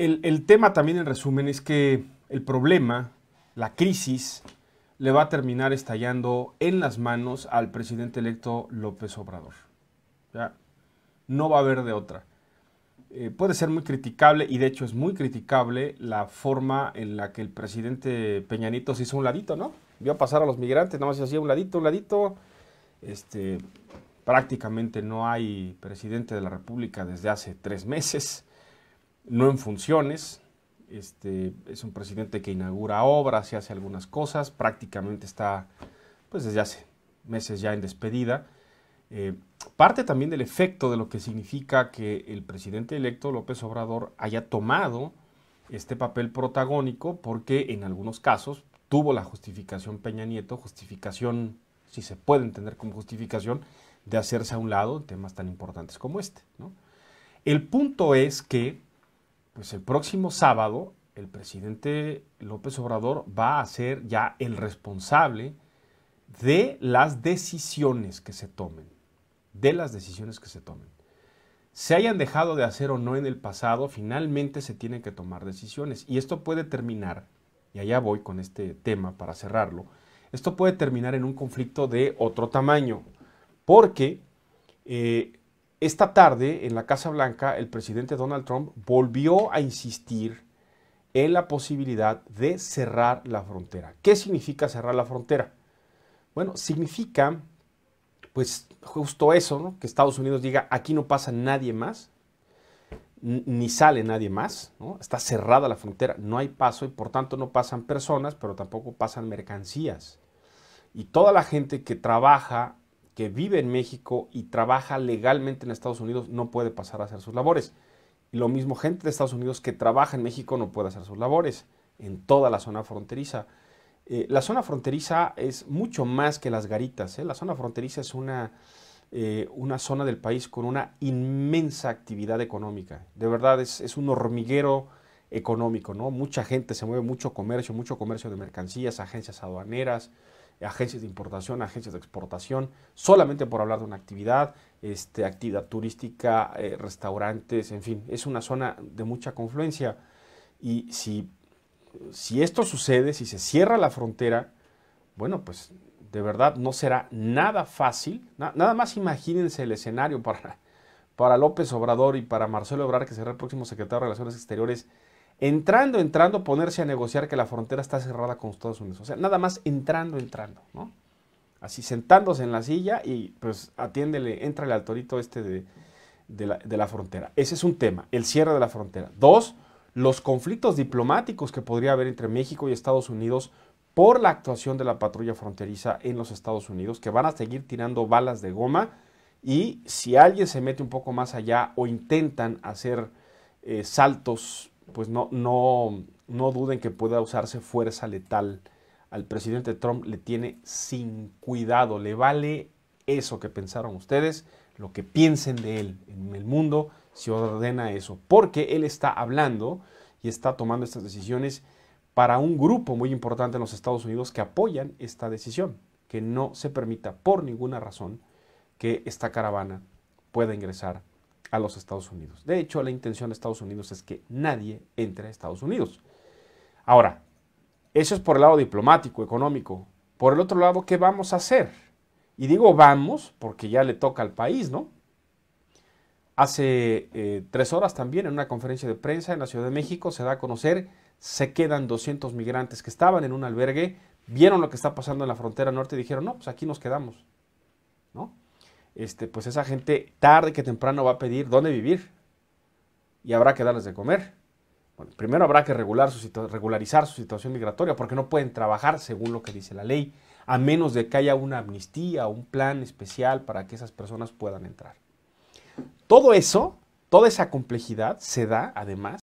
El, tema también, en resumen, es que el problema, la crisis, le va a terminar estallando en las manos al presidente electo López Obrador. Ya, no va a haber de otra. Eh, puede ser muy criticable, y de hecho es muy criticable, la forma en la que el presidente Peñanito se hizo un ladito, ¿no? Vio pasar a los migrantes, nada más se hacía un ladito, un ladito. Este, prácticamente no hay presidente de la República desde hace tres meses no en funciones. Este, es un presidente que inaugura obras y hace algunas cosas. Prácticamente está, pues desde hace meses ya en despedida. Eh, parte también del efecto de lo que significa que el presidente electo López Obrador haya tomado este papel protagónico porque en algunos casos tuvo la justificación Peña Nieto, justificación, si se puede entender como justificación, de hacerse a un lado en temas tan importantes como este. El punto es que pues el próximo sábado el presidente López Obrador va a ser ya el responsable de las decisiones que se tomen, de las decisiones que se tomen. Se hayan dejado de hacer o no en el pasado, finalmente se tienen que tomar decisiones. Y esto puede terminar, y allá voy con este tema para cerrarlo, esto puede terminar en un conflicto de otro tamaño, porque eh, esta tarde, en la Casa Blanca, el presidente Donald Trump volvió a insistir en la posibilidad de cerrar la frontera. ¿Qué significa cerrar la frontera? Bueno, significa, pues, justo eso, ¿no? Que Estados Unidos diga, aquí no pasa nadie más, ni sale nadie más, Está cerrada la frontera, no hay paso y por tanto no pasan personas, pero tampoco pasan mercancías. Y toda la gente que trabaja que vive en México y trabaja legalmente en Estados Unidos no puede pasar a hacer sus labores. Y lo mismo gente de Estados Unidos que trabaja en México no puede hacer sus labores en toda la zona fronteriza. Eh, la zona fronteriza es mucho más que las garitas. ¿eh? La zona fronteriza es una, eh, una zona del país con una inmensa actividad económica. De verdad, es, es un hormiguero económico, ¿no? Mucha gente se mueve, mucho comercio, mucho comercio de mercancías, agencias aduaneras, agencias de importación, agencias de exportación, solamente por hablar de una actividad, este, actividad turística, eh, restaurantes, en fin, es una zona de mucha confluencia. Y si, si esto sucede, si se cierra la frontera, bueno, pues de verdad no será nada fácil. nada más imagínense el escenario para, para López Obrador y para Marcelo Obrar, que será el próximo secretario de Relaciones Exteriores entrando, entrando, ponerse a negociar que la frontera está cerrada con Estados Unidos. O sea, nada más entrando, entrando, ¿no? Así sentándose en la silla y pues atiéndele, entra el torito este de, de, la, frontera. Ese es un tema, el cierre de la frontera. Dos, los conflictos diplomáticos que podría haber entre México y Estados Unidos por la actuación de la patrulla fronteriza en los Estados Unidos, que van a seguir tirando balas de goma y si alguien se mete un poco más allá o intentan hacer eh, saltos pues no, no, no duden que pueda usarse fuerza letal. Al presidente Trump le tiene sin cuidado, le vale eso que pensaron ustedes, lo que piensen de él en el mundo, se ordena eso, porque él está hablando y está tomando estas decisiones para un grupo muy importante en los Estados Unidos que apoyan esta decisión, que no se permita por ninguna razón que esta caravana pueda ingresar a los Estados Unidos. De hecho, la intención de Estados Unidos es que nadie entre a Estados Unidos. Ahora, eso es por el lado diplomático, económico. Por el otro lado, ¿qué vamos a hacer? Y digo vamos porque ya le toca al país, ¿no? Hace eh, tres horas también en una conferencia de prensa en la Ciudad de México se da a conocer, se quedan 200 migrantes que estaban en un albergue, vieron lo que está pasando en la frontera norte y dijeron, no, pues aquí nos quedamos. Este, pues esa gente tarde que temprano va a pedir dónde vivir y habrá que darles de comer. primero habrá que regularizar su situación migratoria porque no pueden trabajar según lo que dice la ley, a menos de que haya una amnistía o un plan especial para que esas personas puedan entrar. Todo eso, toda esa complejidad se da además